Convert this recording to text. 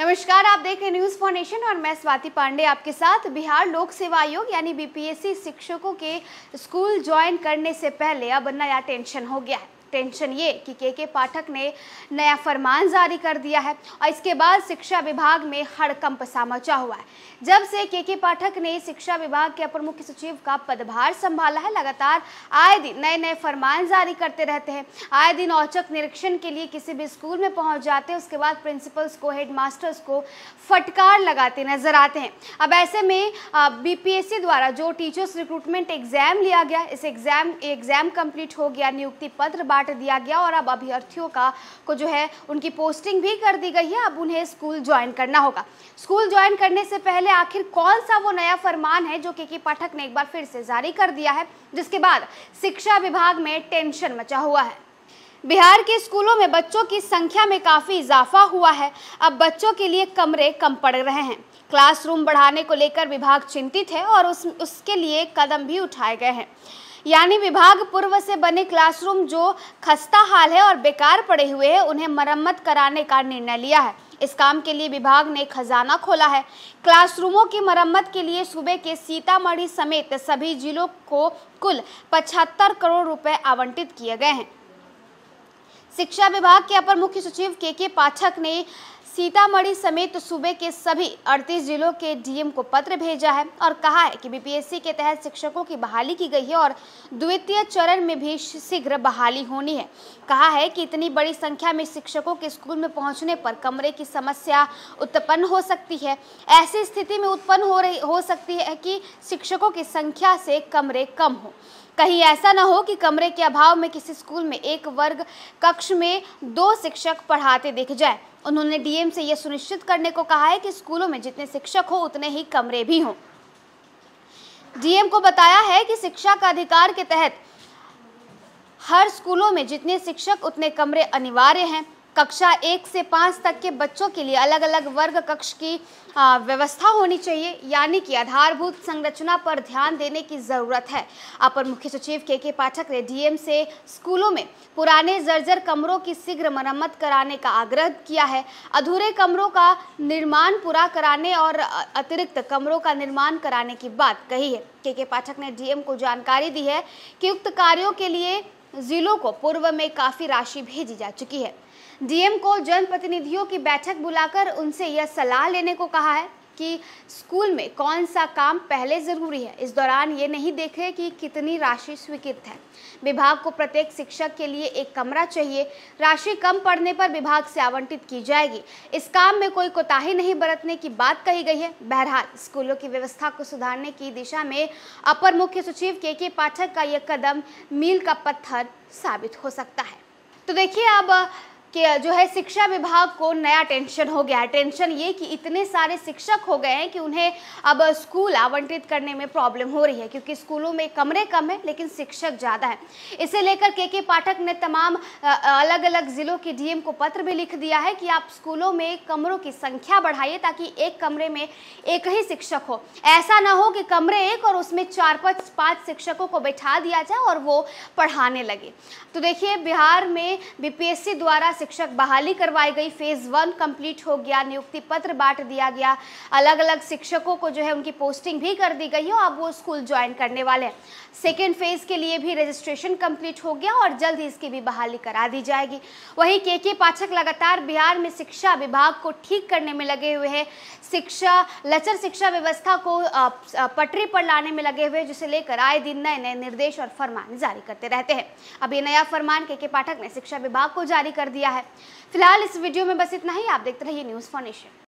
नमस्कार आप देख रहे न्यूज फॉर और मैं स्वाति पांडे आपके साथ बिहार लोक सेवा आयोग यानी बीपीएससी शिक्षकों के स्कूल ज्वाइन करने से पहले अब नया टेंशन हो गया है टेंशन ये कि के के पाठक ने नया फरमान जारी कर दिया है और इसके बाद शिक्षा विभाग में हड़कंप सा मचा हुआ है जब से के के पाठक ने शिक्षा विभाग के अपर मुख्य सचिव का पदभार संभाला है लगातार आए दिन नए नए फरमान जारी करते रहते हैं आए दिन औचक निरीक्षण के लिए किसी भी स्कूल में पहुंच जाते हैं उसके बाद प्रिंसिपल्स को मास्टर्स को फटकार लगाते नजर आते हैं अब ऐसे में बीपीएससी द्वारा जो टीचर्स रिक्रूटमेंट एग्जाम लिया गया इस एग्जाम एग्जाम कंप्लीट हो गया नियुक्ति पत्र बांट काट दिया गया और अब अभ्यर्थियों का को जो है उनकी पोस्टिंग भी कर दी गई है अब उन्हें स्कूल ज्वाइन करना होगा स्कूल ज्वाइन करने से पहले आखिर कौन सा वो नया फरमान है जो के के पाठक ने एक बार फिर से जारी कर दिया है जिसके बाद शिक्षा विभाग में टेंशन मचा हुआ है बिहार के स्कूलों में बच्चों की संख्या में काफ़ी इजाफा हुआ है अब बच्चों के लिए कमरे कम पड़ रहे हैं क्लासरूम बढ़ाने को लेकर विभाग चिंतित है और उस उसके लिए कदम भी उठाए गए हैं यानी विभाग पूर्व से बने क्लासरूम जो खस्ता हाल है और बेकार पड़े हुए हैं उन्हें मरम्मत कराने का निर्णय लिया है इस काम के लिए विभाग ने खजाना खोला है क्लासरूमों की मरम्मत के लिए सूबे के सीतामढ़ी समेत सभी जिलों को कुल पचहत्तर करोड़ रुपए आवंटित किए गए हैं शिक्षा विभाग के अपर मुख्य सचिव के के पाठक ने सीतामढ़ी समेत सूबे के सभी 38 जिलों के डीएम को पत्र भेजा है और कहा है कि बीपीएससी के तहत शिक्षकों की बहाली की गई है और द्वितीय चरण में भी शीघ्र बहाली होनी है कहा है कि इतनी बड़ी संख्या में शिक्षकों के स्कूल में पहुंचने पर कमरे की समस्या उत्पन्न हो सकती है ऐसी स्थिति में उत्पन्न हो रही हो सकती है कि शिक्षकों की संख्या से कमरे कम हो कहीं ऐसा ना हो कि कमरे के अभाव में किसी स्कूल में एक वर्ग कक्ष में दो शिक्षक पढ़ाते दिख जाए उन्होंने डीएम से यह सुनिश्चित करने को कहा है कि स्कूलों में जितने शिक्षक हो उतने ही कमरे भी हों डीएम को बताया है कि शिक्षा का अधिकार के तहत हर स्कूलों में जितने शिक्षक उतने कमरे अनिवार्य हैं कक्षा एक से पाँच तक के बच्चों के लिए अलग अलग वर्ग कक्ष की व्यवस्था होनी चाहिए यानी कि आधारभूत संरचना पर ध्यान देने की ज़रूरत है अपर मुख्य सचिव के के पाठक ने डीएम से स्कूलों में पुराने जर्जर कमरों की शीघ्र मरम्मत कराने का आग्रह किया है अधूरे कमरों का निर्माण पूरा कराने और अतिरिक्त कमरों का निर्माण कराने की बात कही है के के पाठक ने डीएम को जानकारी दी है कि उक्त कार्यों के लिए जिलों को पूर्व में काफ़ी राशि भेजी जा चुकी है डीएम को जनप्रतिनिधियों की बैठक बुलाकर उनसे यह सलाह लेने को कहा है कि स्कूल में कौन सा काम पहले ज़रूरी है इस दौरान ये नहीं देखें कि कितनी राशि स्वीकृत है विभाग को प्रत्येक शिक्षक के लिए एक कमरा चाहिए राशि कम पड़ने पर विभाग से आवंटित की जाएगी इस काम में कोई कोताही नहीं बरतने की बात कही गई है बहरहाल स्कूलों की व्यवस्था को सुधारने की दिशा में अपर मुख्य सचिव के के पाठक का यह कदम मील का पत्थर साबित हो सकता है तो देखिए अब कि जो है शिक्षा विभाग को नया टेंशन हो गया है टेंशन ये कि इतने सारे शिक्षक हो गए हैं कि उन्हें अब स्कूल आवंटित करने में प्रॉब्लम हो रही है क्योंकि स्कूलों में कमरे कम है लेकिन शिक्षक ज़्यादा है इसे लेकर के के पाठक ने तमाम अलग अलग ज़िलों के डीएम को पत्र भी लिख दिया है कि आप स्कूलों में कमरों की संख्या बढ़ाइए ताकि एक कमरे में एक ही शिक्षक हो ऐसा ना हो कि कमरे एक और उसमें चार पाँच पाँच शिक्षकों को बैठा दिया जाए और वो पढ़ाने लगे तो देखिए बिहार में बी द्वारा शिक्षक बहाली करवाई गई फेज वन कंप्लीट हो गया नियुक्ति पत्र बांट दिया गया अलग अलग शिक्षकों को जो है उनकी पोस्टिंग भी कर दी गई है अब वो स्कूल ज्वाइन करने वाले हैं सेकेंड फेज के लिए भी रजिस्ट्रेशन कंप्लीट हो गया और जल्द ही इसकी भी बहाली करा दी जाएगी वहीं के के पाठक लगातार बिहार में शिक्षा विभाग को ठीक करने में लगे हुए हैं शिक्षा लचर शिक्षा व्यवस्था को पटरी पर लाने में लगे हुए जिसे लेकर आए दिन नए नए निर्देश और फरमान जारी करते रहते हैं अब ये नया फरमान के के पाठक ने शिक्षा विभाग को जारी कर दिया है फिलहाल इस वीडियो में बस इतना ही आप देखते रहिए न्यूज़ फॉर नेशन